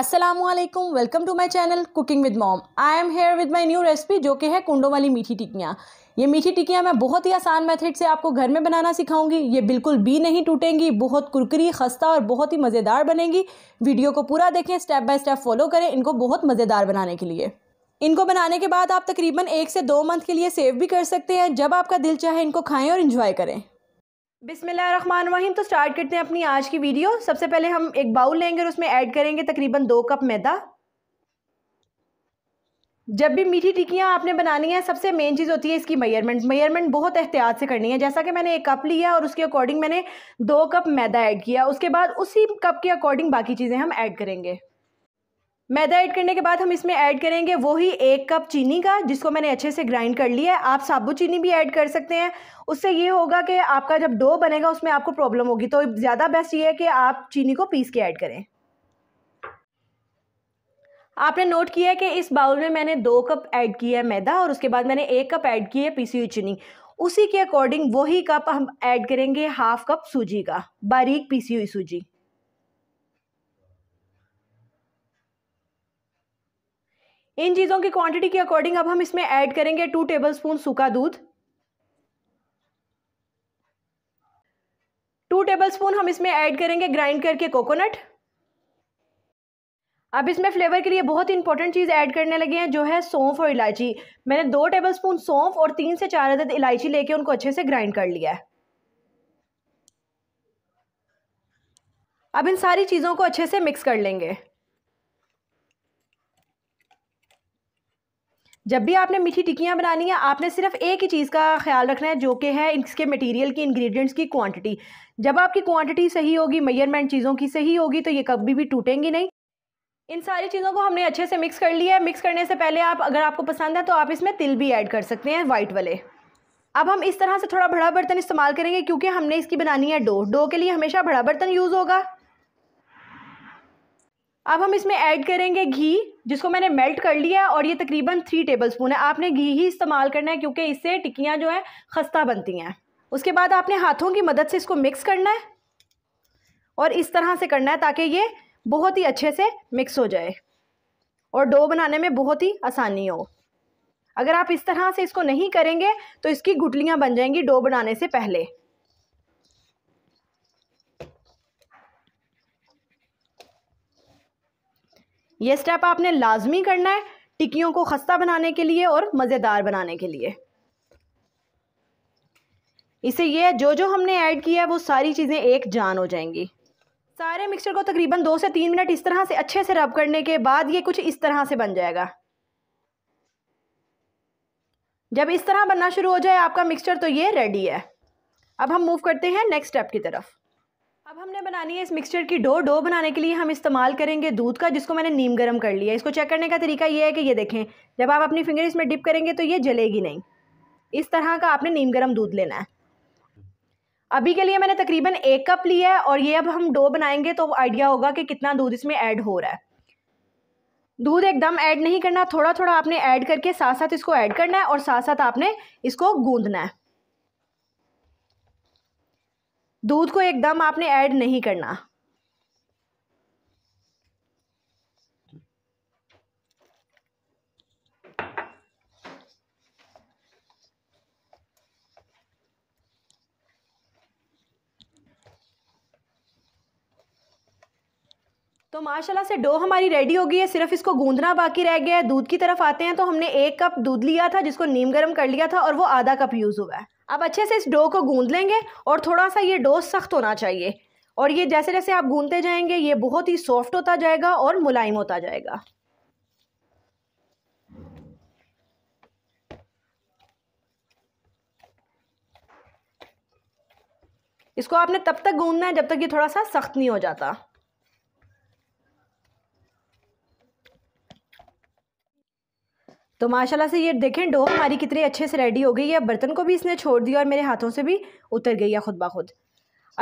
Aslam welcome to my channel cooking with mom I am here with my new recipe जो कि है कुंडों वाली मीठी टिकियाँ ये मीठी टिकियाँ मैं बहुत ही आसान मेथड से आपको घर में बनाना सिखाऊंगी ये बिल्कुल भी नहीं टूटेंगी बहुत कुरकरी खस्ता और बहुत ही मज़ेदार बनेंगी वीडियो को पूरा देखें स्टेप बाय स्टेप फॉलो करें इनको बहुत मज़ेदार बनाने के लिए इनको बनाने के बाद आप तकरीबन एक से दो मंथ के लिए सेव भी कर सकते हैं जब आपका दिल चाहे इनको खाएँ और इन्जॉय करें बिसमीम तो स्टार्ट करते हैं अपनी आज की वीडियो सबसे पहले हम एक बाउल लेंगे और उसमें ऐड करेंगे तकरीबन दो कप मैदा जब भी मीठी टिक्कियाँ आपने बनानी है सबसे मेन चीज़ होती है इसकी मेयरमेंट मेयरमेंट बहुत एहतियात से करनी है जैसा कि मैंने एक कप लिया और उसके अकॉर्डिंग मैंने दो कप मैदा ऐड किया उसके बाद उसी कप के अकॉर्डिंग बाकी चीज़ें हम ऐड करेंगे मैदा ऐड करने के बाद हम इसमें ऐड करेंगे वही एक कप चीनी का जिसको मैंने अच्छे से ग्राइंड कर लिया है आप साबुत चीनी भी ऐड कर सकते हैं उससे ये होगा कि आपका जब डो बनेगा उसमें आपको प्रॉब्लम होगी तो ज़्यादा बेस्ट ये है कि आप चीनी को पीस के ऐड करें आपने नोट किया है कि इस बाउल में मैंने दो कप ऐड किया है मैदा और उसके बाद मैंने एक कप ऐड किया है पीसी हुई चीनी उसी के अकॉर्डिंग वही कप हम ऐड करेंगे हाफ कप सूजी का बारीक पीसी हुई सूजी इन चीज़ों की क्वांटिटी के अकॉर्डिंग अब हम इसमें ऐड करेंगे टू टेबलस्पून सूखा दूध टू टेबलस्पून हम इसमें ऐड करेंगे ग्राइंड करके कोकोनट अब इसमें फ्लेवर के लिए बहुत इंपॉर्टेंट चीज़ ऐड करने लगे हैं जो है सौंफ और इलायची मैंने दो टेबलस्पून सौंफ और तीन से चार अदद इलायची लेके उनको अच्छे से ग्राइंड कर लिया है अब इन सारी चीज़ों को अच्छे से मिक्स कर लेंगे जब भी आपने मीठी टिक्कियाँ बनानी है आपने सिर्फ एक ही चीज़ का ख्याल रखना है जो कि है इसके मटेरियल की इंग्रेडिएंट्स की क्वांटिटी जब आपकी क्वांटिटी सही होगी मेजरमेंट चीज़ों की सही होगी तो ये कभी भी टूटेंगी नहीं इन सारी चीज़ों को हमने अच्छे से मिक्स कर लिया है मिक्स करने से पहले आप अगर आपको पसंद है तो आप इसमें तिल भी ऐड कर सकते हैं वाइट वाले अब हम इस तरह से थोड़ा बड़ा बर्तन इस्तेमाल करेंगे क्योंकि हमने इसकी बनानी है डो डो के लिए हमेशा बड़ा बर्तन यूज़ होगा अब हम इसमें ऐड करेंगे घी जिसको मैंने मेल्ट कर लिया है और ये तकरीबन थ्री टेबल स्पून है आपने घी ही इस्तेमाल करना है क्योंकि इससे टिक्कियाँ जो हैं खस्ता बनती हैं उसके बाद आपने हाथों की मदद से इसको मिक्स करना है और इस तरह से करना है ताकि ये बहुत ही अच्छे से मिक्स हो जाए और डो बनाने में बहुत ही आसानी हो अगर आप इस तरह से इसको नहीं करेंगे तो इसकी गुटलियाँ बन जाएंगी डो बनाने से पहले ये स्टेप आपने लाजमी करना है टिक्कियों को खस्ता बनाने के लिए और मज़ेदार बनाने के लिए इसे यह जो जो हमने ऐड किया है वो सारी चीज़ें एक जान हो जाएंगी सारे मिक्सचर को तकरीबन दो से तीन मिनट इस तरह से अच्छे से रब करने के बाद ये कुछ इस तरह से बन जाएगा जब इस तरह बनना शुरू हो जाए आपका मिक्सचर तो ये रेडी है अब हम मूव करते हैं नेक्स्ट स्टेप की तरफ अब हमने बनानी है इस मिक्सचर की डो डो बनाने के लिए हम इस्तेमाल करेंगे दूध का जिसको मैंने नीम गर्म कर लिया इसको चेक करने का तरीका ये है कि ये देखें जब आप अपनी फिंगर इसमें डिप करेंगे तो ये जलेगी नहीं इस तरह का आपने नीम गर्म दूध लेना है अभी के लिए मैंने तकरीबन एक कप लिया है और ये अब हम डो बनाएंगे तो आइडिया होगा कि कितना दूध इसमें ऐड हो रहा है दूध एकदम ऐड नहीं करना थोड़ा थोड़ा आपने ऐड करके साथ साथ इसको ऐड करना है और साथ साथ आपने इसको गूंदना है दूध को एकदम आपने ऐड नहीं करना तो माशाल्लाह से डो हमारी रेडी हो गई है सिर्फ इसको गूंदना बाकी रह गया है दूध की तरफ आते हैं तो हमने एक कप दूध लिया था जिसको नीम गर्म कर लिया था और वो आधा कप यूज़ हुआ है अब अच्छे से इस डो को गूंद लेंगे और थोड़ा सा ये डो सख्त होना चाहिए और ये जैसे जैसे आप गूंदते जाएंगे ये बहुत ही सॉफ्ट होता जाएगा और मुलायम होता जाएगा इसको आपने तब तक गूंदना है जब तक ये थोड़ा सा सख्त नहीं हो जाता तो माशाल्लाह से ये देखें डो हमारी कितनी अच्छे से रेडी हो गई है बर्तन को भी इसने छोड़ दिया और मेरे हाथों से भी उतर गई है खुद ब खुद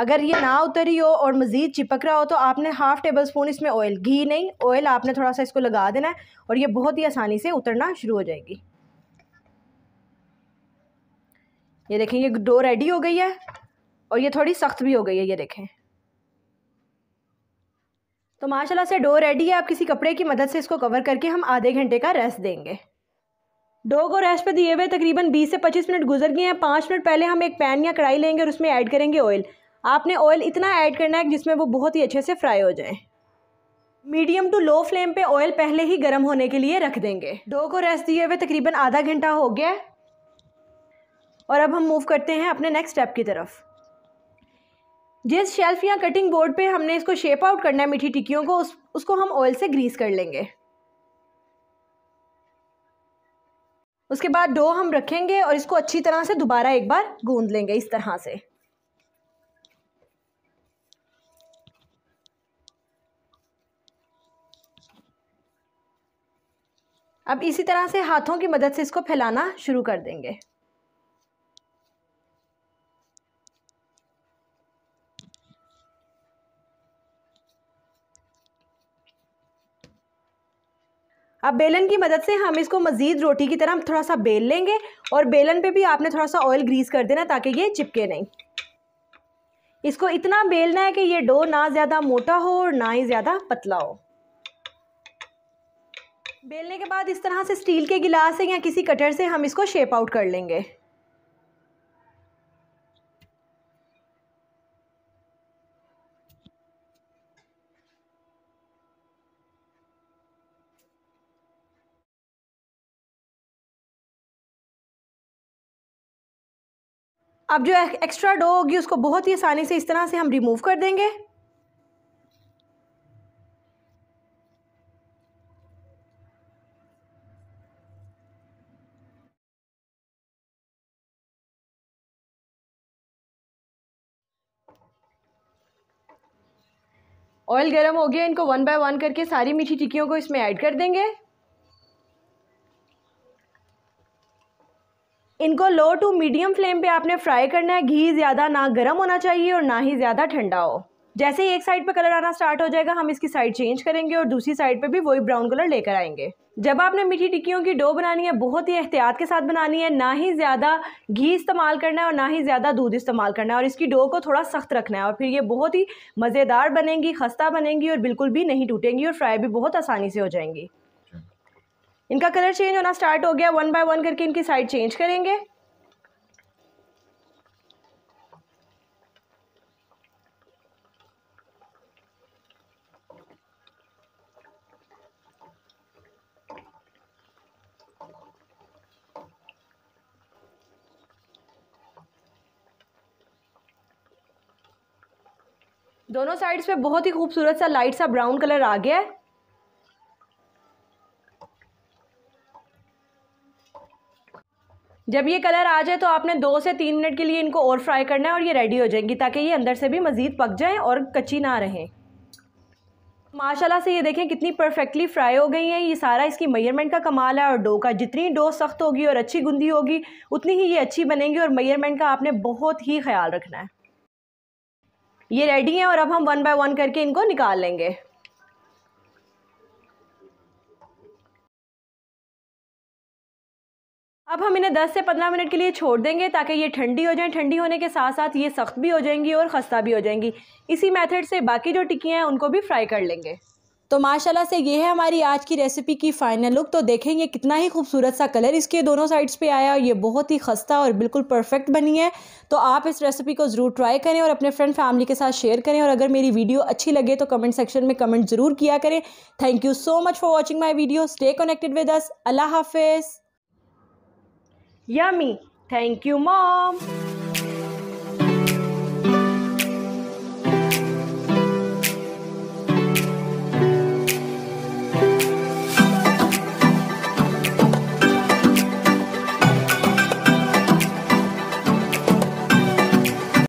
अगर ये ना उतरी हो और मज़ीद चिपक रहा हो तो आपने हाफ़ टेबल स्पून इसमें ऑयल घी नहीं ऑयल आपने थोड़ा सा इसको लगा देना है और ये बहुत ही आसानी से उतरना शुरू हो जाएगी ये देखें ये डो रेडी हो गई है और ये थोड़ी सख्त भी हो गई है ये देखें तो माशाल्लाह से डो रेडी है आप किसी कपड़े की मदद से इसको कवर करके हम आधे घंटे का रेस्ट देंगे डो को रेस्ट पर दिए हुए तकरीबन 20 से 25 मिनट गुजर गए हैं पाँच मिनट पहले हम एक पैन या कढ़ाई लेंगे और उसमें ऐड करेंगे ऑयल आपने ऑयल इतना ऐड करना है जिसमें वो बहुत ही अच्छे से फ्राई हो जाए मीडियम टू लो फ्लेम पे ऑयल पहले ही गर्म होने के लिए रख देंगे डो को रेस्ट दिए हुए तकरीबन आधा घंटा हो गया और अब हम मूव करते हैं अपने नेक्स्ट स्टेप की तरफ जिस शेल्फ या कटिंग बोर्ड पे हमने इसको शेप आउट करना है मीठी टिक्कियों को उस, उसको हम ऑयल से ग्रीस कर लेंगे उसके बाद डो हम रखेंगे और इसको अच्छी तरह से दोबारा एक बार गूंद लेंगे इस तरह से अब इसी तरह से हाथों की मदद से इसको फैलाना शुरू कर देंगे अब बेलन की मदद से हम इसको मज़ीद रोटी की तरह हम थोड़ा सा बेल लेंगे और बेलन पे भी आपने थोड़ा सा ऑयल ग्रीस कर देना ताकि ये चिपके नहीं इसको इतना बेलना है कि ये डो ना ज़्यादा मोटा हो और ना ही ज़्यादा पतला हो बेलने के बाद इस तरह से स्टील के गिलास से या किसी कटर से हम इसको शेप आउट कर लेंगे अब जो एक्स्ट्रा डो होगी उसको बहुत ही आसानी से इस तरह से हम रिमूव कर देंगे ऑयल गर्म हो गया इनको वन बाय वन करके सारी मीठी टिक्कियों को इसमें ऐड कर देंगे इनको लो टू मीडियम फ्लेम पे आपने फ्राई करना है घी ज़्यादा ना गर्म होना चाहिए और ना ही ज़्यादा ठंडा हो जैसे ही एक साइड पे कलर आना स्टार्ट हो जाएगा हम इसकी साइड चेंज करेंगे और दूसरी साइड पे भी वही ब्राउन कलर लेकर आएंगे जब आपने मीठी टिक्कियों की डो बनानी है बहुत ही एहतियात के साथ बनानी है ना ही ज़्यादा घी इस्तेमाल करना है और ना ही ज़्यादा दूध इस्तेमाल करना है और इसकी डो को थोड़ा सख्त रखना है और फिर ये बहुत ही मज़ेदार बनेंगी खस्ता बनेंगी और बिल्कुल भी नहीं टूटेंगी और फ्राई भी बहुत आसानी से हो जाएंगी इनका कलर चेंज होना स्टार्ट हो गया वन बाय वन करके इनकी साइड चेंज करेंगे दोनों साइड्स पे बहुत ही खूबसूरत सा लाइट सा ब्राउन कलर आ गया है जब ये कलर आ जाए तो आपने दो से तीन मिनट के लिए इनको और फ्राई करना है और ये रेडी हो जाएंगी ताकि ये अंदर से भी मज़ीद पक जाएँ और कच्ची ना रहें माशाल्लाह से ये देखें कितनी परफेक्टली फ्राई हो गई हैं ये सारा इसकी मेयरमेंट का कमाल है और डो का जितनी डो सख्त होगी और अच्छी गुंदी होगी उतनी ही ये अच्छी बनेंगी और मेयरमेंट का आपने बहुत ही ख्याल रखना है ये रेडी हैं और अब हम वन बाय वन करके इनको निकाल लेंगे अब हम इन्हें 10 से 15 मिनट के लिए छोड़ देंगे ताकि ये ठंडी हो जाएं ठंडी होने के साथ साथ ये सख्त भी हो जाएंगी और खस्ता भी हो जाएंगी इसी मेथड से बाकी जो टिक्कियाँ हैं उनको भी फ्राई कर लेंगे तो माशाल्लाह से ये है हमारी आज की रेसिपी की फाइनल लुक तो देखें ये कितना ही खूबसूरत सा कलर इसके दोनों साइड्स पे आया और ये बहुत ही खस्ता और बिल्कुल परफेक्ट बनी है तो आप इस रेसिपी को ज़रूर ट्राई करें और अपने फ्रेंड फैमिली के साथ शेयर करें और अगर मेरी वीडियो अच्छी लगे तो कमेंट सेक्शन में कमेंट ज़रूर किया करें thank you so much for watching my video stay connected with us अल्लाह हाफिज़ Yummy! Thank you, Mom!